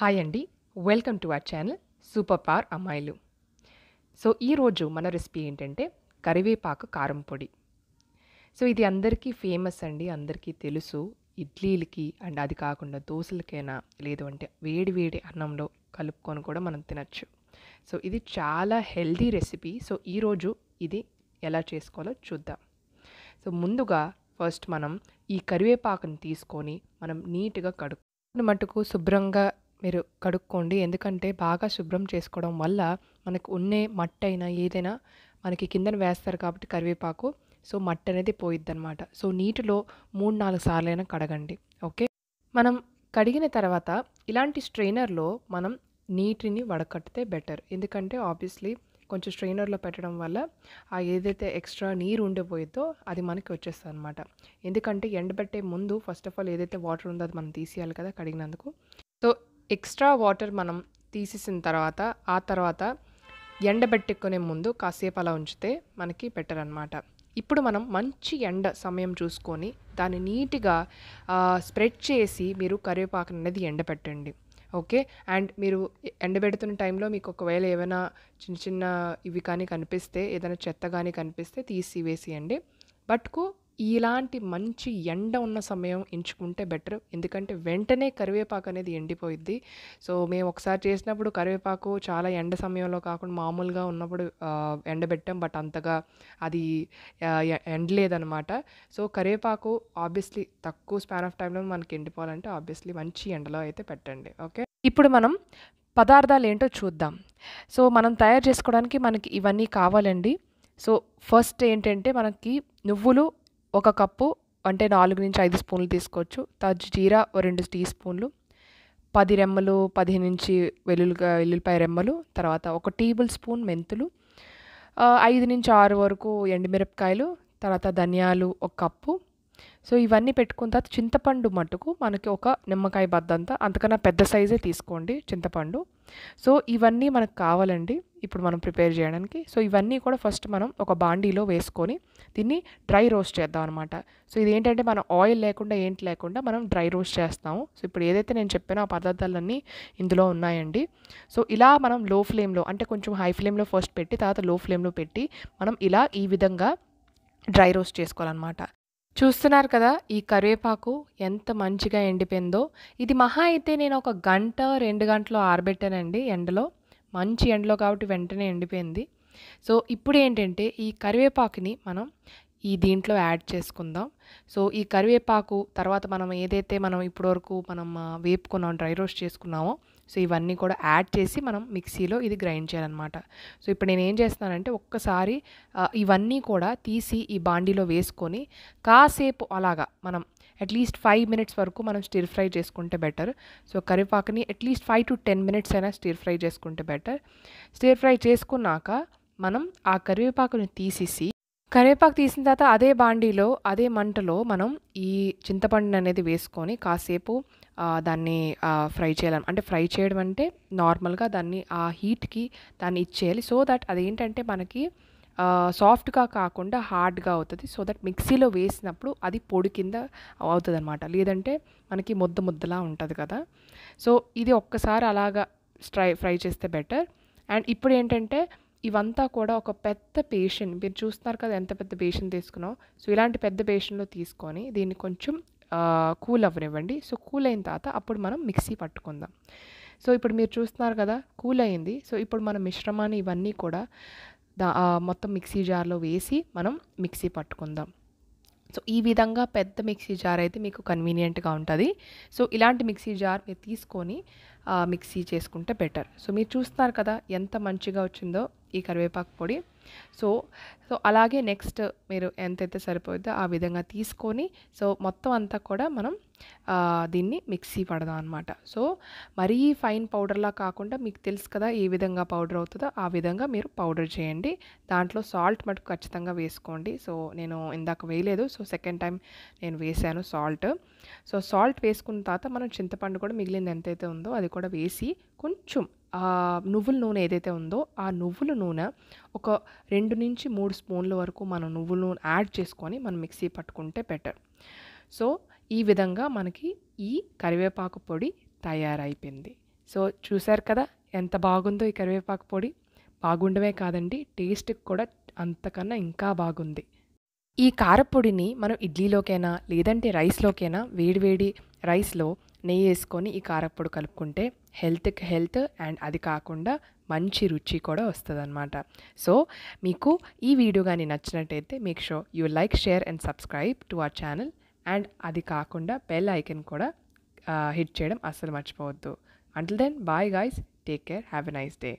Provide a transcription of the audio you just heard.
hi అండి welcome to our channel super power అమ్మాయిలు so ఈరోజు మన రెసిపీ ఏంటంటే కరివేపాకు కారం పొడి సో ఇది అందరికీ ఫేమస్ అండి అందరికీ తెలుసు ఇడ్లీలకి అండ్ అది కాకుండా దోశలకైనా లేదు అంటే వేడి వేడి అన్నంలో కలుపుకొని కూడా మనం తినచ్చు సో ఇది చాలా హెల్దీ రెసిపీ సో ఈరోజు ఇది ఎలా చేసుకోవాలో చూద్దాం సో ముందుగా ఫస్ట్ మనం ఈ కరివేపాకుని తీసుకొని మనం నీట్గా కడుక్కు మటుకు శుభ్రంగా మీరు కడుక్కోండి ఎందుకంటే బాగా శుభ్రం చేసుకోవడం వల్ల మనకు ఉన్నే మట్టైనా ఏదైనా మనకి కిందన వేస్తారు కాబట్టి కరివేపాకు సో మట్టి అనేది పోయిద్ది అనమాట సో నీటిలో మూడు నాలుగు సార్లైనా కడగండి ఓకే మనం కడిగిన తర్వాత ఇలాంటి స్ట్రైనర్లో మనం నీటిని వడకట్టితే బెటర్ ఎందుకంటే ఆబ్వియస్లీ కొంచెం స్ట్రైనర్లో పెట్టడం వల్ల ఆ ఏదైతే ఎక్స్ట్రా నీరు ఉండిపోయిద్దో అది మనకి వచ్చేస్తుంది అనమాట ఎందుకంటే ఎండబెట్టే ముందు ఫస్ట్ ఆఫ్ ఆల్ ఏదైతే వాటర్ ఉందో అది మనం తీసేయాలి కదా కడిగినందుకు సో ఎక్స్ట్రా వాటర్ మనం తీసేసిన తర్వాత ఆ తర్వాత ఎండబెట్టుకునే ముందు కాసేపు అలా ఉంచితే మనకి బెటర్ అనమాట ఇప్పుడు మనం మంచి ఎండ సమయం చూసుకొని దాన్ని నీట్గా స్ప్రెడ్ చేసి మీరు కరివేపాకు అనేది ఎండబెట్టండి ఓకే అండ్ మీరు ఎండబెడుతున్న టైంలో మీకు ఒకవేళ ఏమైనా చిన్న చిన్న ఇవి కానీ కనిపిస్తే ఏదైనా చెత్త కానీ కనిపిస్తే తీసి వేసేయండి బట్కు ఇలాంటి మంచి ఎండ ఉన్న సమయం ఎంచుకుంటే బెటర్ ఎందుకంటే వెంటనే కరివేపాకు అనేది ఎండిపోయిద్ది సో మేము ఒకసారి చేసినప్పుడు కరివేపాకు చాలా ఎండ సమయంలో కాకుండా మామూలుగా ఉన్నప్పుడు ఎండబెట్టాం బట్ అంతగా అది ఎండలేదనమాట సో కరివేపాకు ఆబ్వియస్లీ తక్కువ స్పాన్ ఆఫ్ టైంలో మనకి ఎండిపోవాలంటే ఆబ్వియస్లీ మంచి ఎండలో అయితే పెట్టండి ఓకే ఇప్పుడు మనం పదార్థాలు ఏంటో చూద్దాం సో మనం తయారు చేసుకోవడానికి మనకి ఇవన్నీ కావాలండి సో ఫస్ట్ ఏంటంటే మనకి నువ్వులు ఒక కప్పు అంటే నాలుగు నుంచి ఐదు స్పూన్లు తీసుకోవచ్చు తజ్ జీరా ఓ రెండు టీ స్పూన్లు పది రెమ్మలు పదిహేను నుంచి వెల్లుల్లి వెల్లుల్లిపాయ రెమ్మలు తర్వాత ఒక టేబుల్ స్పూన్ మెంతులు ఐదు నుంచి ఆరు వరకు ఎండుమిరపకాయలు తర్వాత ధనియాలు ఒక కప్పు సో ఇవన్నీ పెట్టుకున్న తర్వాత చింతపండు మటుకు మనకి ఒక నిమ్మకాయ బద్దంతా అంతకన్నా పెద్ద సైజే తీసుకోండి చింతపండు సో ఇవన్నీ మనకు కావాలండి ఇప్పుడు మనం ప్రిపేర్ చేయడానికి సో ఇవన్నీ కూడా ఫస్ట్ మనం ఒక బాండీలో వేసుకొని దీన్ని డ్రై రోస్ట్ చేద్దాం అనమాట సో ఇది ఏంటంటే మనం ఆయిల్ లేకుండా ఏంటి లేకుండా మనం డ్రై రోస్ట్ చేస్తాము సో ఇప్పుడు ఏదైతే నేను చెప్పిన ఆ పదార్థాలన్నీ ఇందులో ఉన్నాయండి సో ఇలా మనం లో ఫ్లేమ్లో అంటే కొంచెం హై ఫ్లేమ్లో ఫస్ట్ పెట్టి తర్వాత లో ఫ్లేమ్లో పెట్టి మనం ఇలా ఈ విధంగా డ్రై రోస్ట్ చేసుకోవాలన్నమాట చూస్తున్నారు కదా ఈ కరివేపాకు ఎంత మంచిగా ఎండిపోయిందో ఇది మహా అయితే నేను ఒక గంట రెండు గంటలు ఆరబెట్టానండి ఎండలో మంచి ఎండలో కాబట్టి వెంటనే ఎండిపోయింది సో ఇప్పుడు ఏంటంటే ఈ కరివేపాకుని మనం ఈ దీంట్లో యాడ్ చేసుకుందాం సో ఈ కరివేపాకు తర్వాత మనం ఏదైతే మనం ఇప్పటివరకు మనం వేపుకున్నాం డ్రై రోస్ట్ చేసుకున్నామో సో ఇవన్నీ కూడా యాడ్ చేసి మనం మిక్సీలో ఇది గ్రైండ్ చేయాలన్నమాట సో ఇప్పుడు నేను ఏం చేస్తున్నానంటే ఒక్కసారి ఇవన్నీ కూడా తీసి ఈ బాండీలో వేసుకొని కాసేపు అలాగా మనం అట్లీస్ట్ ఫైవ్ మినిట్స్ వరకు మనం స్టిర్ ఫ్రై చేసుకుంటే బెటర్ సో కరివేపాకుని at least five to ten minutes అయినా స్టిర్ ఫ్రై చేసుకుంటే బెటర్ స్టిర్ ఫ్రై చేసుకున్నాక మనం ఆ కరివేపాకుని తీసేసి కరివేపాకు తీసిన తర్వాత అదే బాండీలో అదే మంటలో మనం ఈ చింతపండు అనేది వేసుకొని కాసేపు దాన్ని ఫ్రై చేయాలి అంటే ఫ్రై చేయడం అంటే నార్మల్గా దాన్ని ఆ హీట్కి దాన్ని ఇచ్చేయాలి సో దట్ అదేంటంటే మనకి సాఫ్ట్గా కాకుండా హార్డ్గా అవుతుంది సో దట్ మిక్సీలో వేసినప్పుడు అది పొడి కింద అవుతుంది అనమాట లేదంటే మనకి ముద్ద ముద్దలా ఉంటుంది కదా సో ఇది ఒక్కసారి అలాగా స్ట్రై ఫ్రై చేస్తే బెటర్ అండ్ ఇప్పుడు ఏంటంటే ఇవంతా కూడా ఒక పెద్ద పేషెంట్ మీరు చూస్తున్నారు కదా ఎంత పెద్ద పేషెంట్ తీసుకున్నావు సో ఇలాంటి పెద్ద పేషెంట్లో తీసుకొని దీన్ని కొంచెం కూల్ అవ్వనివ్వండి సో కూల్ అయిన తర్వాత అప్పుడు మనం మిక్సీ పట్టుకుందాం సో ఇప్పుడు మీరు చూస్తున్నారు కదా కూల్ అయింది సో ఇప్పుడు మన మిశ్రమాన్ని ఇవన్నీ కూడా దా మొత్తం మిక్సీ జార్లో వేసి మనం మిక్సీ పట్టుకుందాం సో ఈ విధంగా పెద్ద మిక్సీ జార్ అయితే మీకు కన్వీనియంట్గా ఉంటుంది సో ఇలాంటి మిక్సీ జార్ మీరు తీసుకొని మిక్సీ చేసుకుంటే బెటర్ సో మీరు చూస్తున్నారు కదా ఎంత మంచిగా వచ్చిందో ఈ కరివేపాకు పొడి సో సో అలాగే నెక్స్ట్ మీరు ఎంతైతే సరిపోతుందో ఆ విధంగా తీసుకొని సో మొత్తం అంతా కూడా మనం దీన్ని మిక్సీ పడదాం అనమాట సో మరీ ఫైన్ పౌడర్లా కాకుండా మీకు తెలుసు కదా ఏ విధంగా పౌడర్ అవుతుందో ఆ విధంగా మీరు పౌడర్ చేయండి దాంట్లో సాల్ట్ మటుకు ఖచ్చితంగా వేసుకోండి సో నేను ఇందాక వేయలేదు సో సెకండ్ టైం నేను వేశాను సాల్ట్ సో సాల్ట్ వేసుకున్న తర్వాత మనం చింతపండు కూడా మిగిలింది ఎంతైతే ఉందో అది కూడా వేసి కొంచెం నువ్వుల నూనె ఏదైతే ఉందో ఆ నువ్వుల నూనె ఒక రెండు నుంచి మూడు స్పూన్ల వరకు మనం నువ్వుల నూనె యాడ్ చేసుకొని మనం మిక్సీ పట్టుకుంటే బెటర్ సో ఈ విధంగా మనకి ఈ కరివేపాకు పొడి తయారైపోయింది సో చూశారు కదా ఎంత బాగుందో ఈ కరివేపాకు పొడి బాగుండమే కాదండి టేస్ట్కి కూడా అంతకన్నా ఇంకా బాగుంది ఈ కారపొడిని మనం ఇడ్లీలోకైనా లేదంటే రైస్లోకైనా వేడివేడి రైస్లో నెయ్యి వేసుకొని ఈ కారపొడి కలుపుకుంటే హెల్త్కి హెల్త్ అండ్ అది కాకుండా మంచి రుచి కూడా వస్తుంది అనమాట సో మీకు ఈ వీడియో కానీ నచ్చినట్టయితే మీకు so you like share and subscribe to our channel and అది కాకుండా బెల్ ఐకన్ కూడా హిట్ చేయడం అస్సలు మర్చిపోవద్దు until then bye guys take care have a nice day